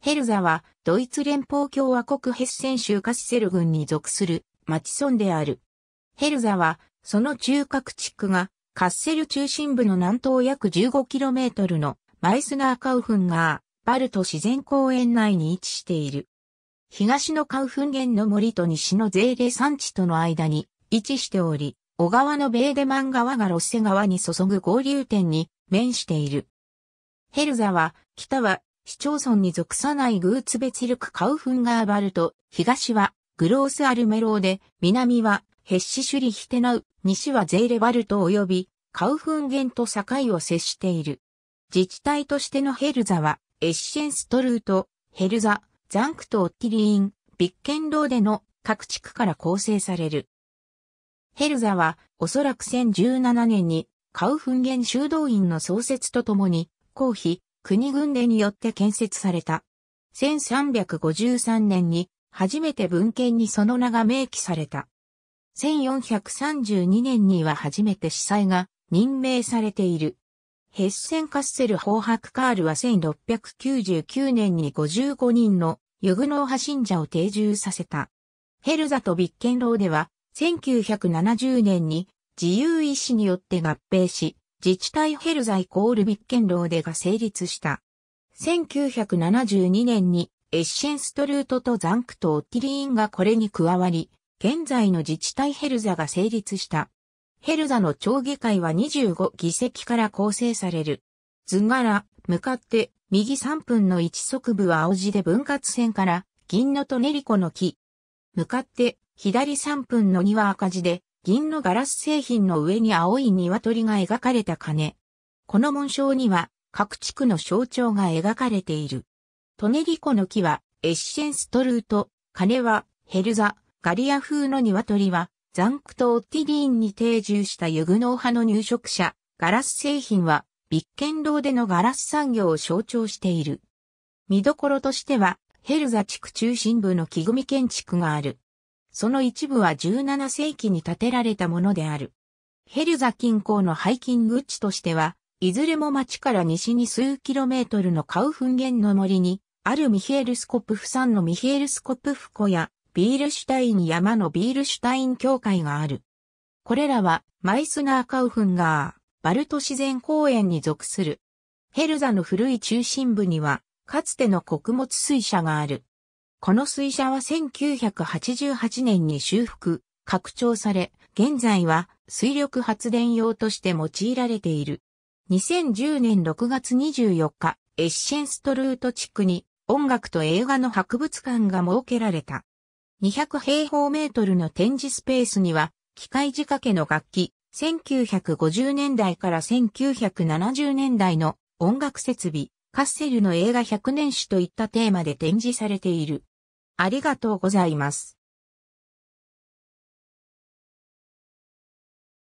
ヘルザは、ドイツ連邦共和国ヘッセン州カッセル郡に属する町村である。ヘルザは、その中核地区が、カッセル中心部の南東約 15km のマイスナーカウフンガー、バルト自然公園内に位置している。東のカウフンゲンの森と西のゼーレ山地との間に位置しており、小川のベーデマン川がロッセ川に注ぐ合流点に面している。ヘルザは、北は市町村に属さないグーツベツルク・カウフンガーバルト、東はグロース・アルメローで、南はヘッシ・シュリヒテナウ、西はゼーレバルト及びカウフンゲンと境を接している。自治体としてのヘルザは、エッシェンストルート、ヘルザ、ザンクト・オッティリーン、ビッケンローでの各地区から構成される。ヘルザは、おそらく1017年に、カウフンゲン修道院の創設とともに、公費、国軍でによって建設された。1353年に初めて文献にその名が明記された。1432年には初めて司祭が任命されている。ヘッセンカッセル法白カールは1699年に55人のユグノー派信者を定住させた。ヘルザとビッケンローでは1970年に自由意志によって合併し、自治体ヘルザイコールビッケンローデが成立した。1972年にエッシェンストルートとザンクト・オッティリーンがこれに加わり、現在の自治体ヘルザが成立した。ヘルザの町議会は25議席から構成される。図柄、向かって、右3分の1側部は青字で分割線から、銀のとネリコの木。向かって、左3分の2は赤字で、銀のガラス製品の上に青い鶏が描かれた鐘。この紋章には各地区の象徴が描かれている。トネリコの木はエッシェンストルート、鐘はヘルザ、ガリア風の鶏はザンクト・オッティリーンに定住したユグノー派の入植者、ガラス製品はビッケンローでのガラス産業を象徴している。見どころとしてはヘルザ地区中心部の木組建築がある。その一部は17世紀に建てられたものである。ヘルザ近郊のハイキング地としては、いずれも町から西に数キロメートルのカウフンゲンの森に、あるミヒエルスコップフ山のミヒエルスコップフ湖や、ビールシュタイン山のビールシュタイン教会がある。これらは、マイスナーカウフンガー、バルト自然公園に属する。ヘルザの古い中心部には、かつての穀物水車がある。この水車は1988年に修復、拡張され、現在は水力発電用として用いられている。2010年6月24日、エッシェンストルート地区に音楽と映画の博物館が設けられた。200平方メートルの展示スペースには、機械仕掛けの楽器、1950年代から1970年代の音楽設備、カッセルの映画100年史といったテーマで展示されている。ありがとうございます。